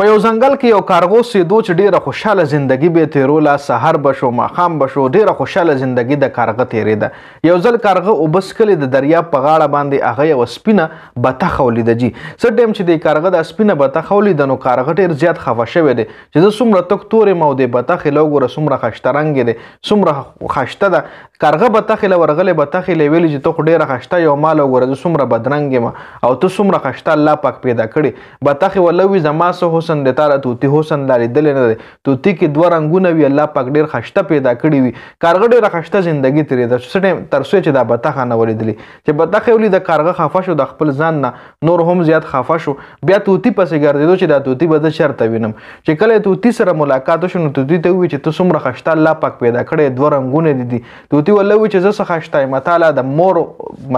په یو ځنګل کې یو کارغو سیدو چې ډیره خوشاله زندگی به تیروله سحر بشو ماخام بشو ډیره خوشاله زندگی د کارغه تیریده یو ځل کارغه اوبس کلی د دریا په غاړه باندې هغه یو سپینه بته خولید جی څه ټیم چې د کارغه د سپینه بته خولید نو کارغه ډیر زیات خفه شوی دی چې د سمره تک تورې مو د بته خلو ګره سمره خشترنګ دی سمره خشته ده کارغه بته خل ورغله بته خل ویل چې ته ډیره خشته یو مال ګره سمره بدرنګ ما او ته سمره خشته الله پاک پیدا کړي بته خل ولوي زما سه حسن د تعالی توتی حسن لاري دل نه دی توتی کې دوه رنگونه وی الله پاک ډیر خشته پیدا کړی وی کارغه ډیر خشته ژوندۍ تیرې د سټیم ترسوی چې دا بتخه نه ولیدلې چې بتخه ولې د کارغه خفه شو د خپل ځان نه نور هم زیات خفه شو بیا توتی پسې ګرځیدو چې دا توتی به د شرط وینم چې کله توتی سره ملاقات شو نو توتی ته وی چې تاسو مر خشته الله پاک پیدا کړی دوه رنگونه دي توتی ولوي چې زه خشته متاله د مور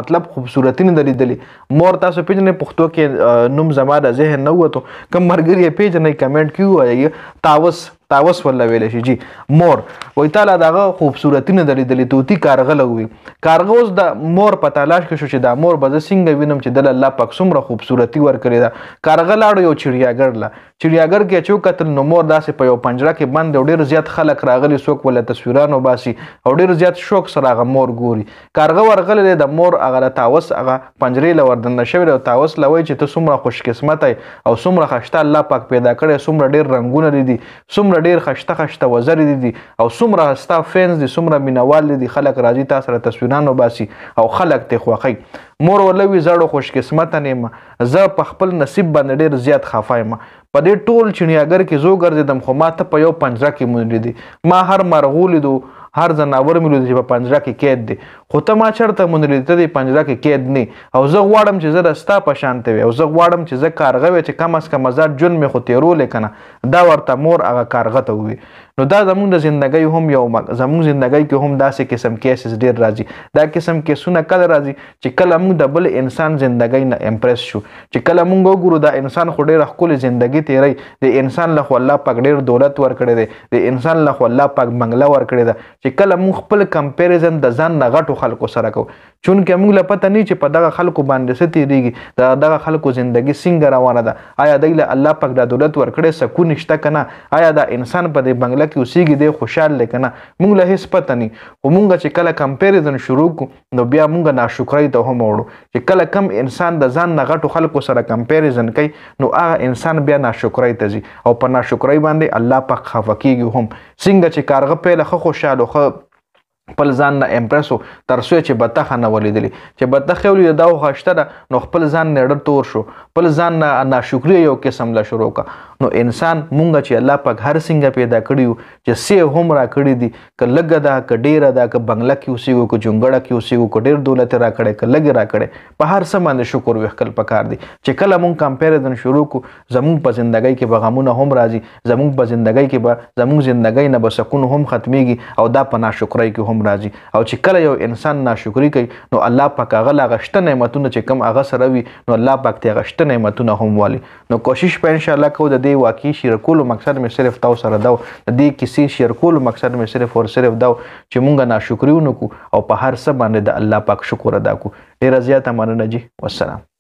مطلب خوبصورتي نه لیدلې مور تاسو پیژنې پښتو کې نوم زما د ذهن نه وته کوم مرګري पेज नहीं कमेंट क्यों आ जाइए तावस تاوس ولا ویل شي جی مور وای تعالی دغه خوبصورتي نه درې دلی توتی کارغه لوي کارغه اوس د مور په تلاش کې شو چې دا مور به څنګه وینم چې د الله پاک څومره خوبصورتي ورکړي دا کارغه لاړ یو چړیاګر لا چړیاګر کې چې قتل نو مور داسې په یو پنجره کې بند ډېر زیات خلک راغلي څوک ولا تصویرانو باسي او ډېر زیات شوق سره هغه مور ګوري کارغه ورغله د مور هغه تاوس هغه پنجرې لوردن شوی او تاوس لوي چې ته څومره خوش قسمت او څومره خشته الله پاک پیدا کړي څومره ډېر رنگونه لري څومره څومره ډیر خشته خشته وزر دي او څومره ستا فینز دي څومره مینوال دي خلک راځي تاسو سره تصویرونه باسي او خلک ته خوخی مور ولوي زړو خوش قسمت نیم زه په خپل نصیب باندې ډیر زیات خفایم په دې ټول چنیاګر کې زو ګرځیدم خو ما ته په یو پنځه کې مونږ دي ما هر مرغولې دوه هر ځناور مې لیدل چې په پنجره کې قید دی خو ته ما چرته مونږ لیدل ته د پنجره کې قید نه او زه غواړم چې زه ستا په شان ته وي او زه غواړم چې زه کارغه وي چې کم از کم زر جون مې خو تیرول کنه دا ورته مور هغه کارغه ته وي نو دا زمونږ د ژوندۍ هم یو زمونږ ژوندۍ کې هم داسې قسم کیسز ډیر راځي دا قسم کیسونه کله راځي چې کله موږ د بل انسان ژوندۍ نه امپریس شو چې کله موږ وګورو دا انسان خو ډیر خپل ژوندۍ تیري د انسان له الله پاک ډیر دولت ورکړي دی د انسان له الله پاک منګله ورکړي ده چې کله موږ خپل کمپیریزن د ځان نه غټو خلکو سره کو چونکه موږ لا پته نه چې په دغه خلکو باندې ستیریږي دا دغه خلکو ژوندۍ څنګه روانه ده آیا دایله الله پاک د دولت ورکړي سکون نشته کنه آیا دا انسان په دې بنگله جنت کې اوسېږي دی خوشحال دی که نه مونږ له هېڅ پته نه خو مونږ چې کله کمپیریزن شروع کړو نو بیا مونږ ناشکرۍ ته هم وړو چې کله کم انسان د ځان نه غټو خلکو سره کمپیریزن کوي نو هغه انسان بیا ناشکرۍ ته ځي او په ناشکرۍ باندې الله پاک خفه کېږي هم څنګه چې کارغه پیله ښه خوشحاله ښه خپل ځان نه امپرسو ترسو چې بتخه نه ولیدلی چې بتخه ولید دا خوښته نو خپل ځان نه ډر تور شو خپل ځان نه ناشکری یو قسم لا شروع کا نو انسان مونږ چې الله پاک هر څنګه پیدا کړیو چې سه هم را کړی دي ک لګ دا ک ډیر دا ک بنگله کې اوسېګو ک جونګړه کې اوسېګو ک ډیر دولت را کړی ک لګ را کړی په هر څه باندې شکر وکړ پکار دي چې کله مونږ کمپیریزن شروع کو زمونږ په زندګۍ کې به غمونه هم راځي زمونږ په زندګۍ کې به زمونږ زندګۍ نه به سکون هم ختميږي او دا په ناشکرۍ کې هم راځي او چې کله یو انسان ناشکری کوي نو الله پاک هغه لاغشت نعمتونه چې کم هغه سره وي نو الله پاک ته غشت نعمتونه هم والی نو کوشش په ان شاء الله کو د دې واقعي شیر کولو مقصد مې صرف تاسو سره دا د دې کیسې شیر کولو مقصد مې صرف او صرف دا چې مونږه ناشکریو نکو او په هر څه باندې د الله پاک شکر ادا کو ډیر زیاته مننه جی والسلام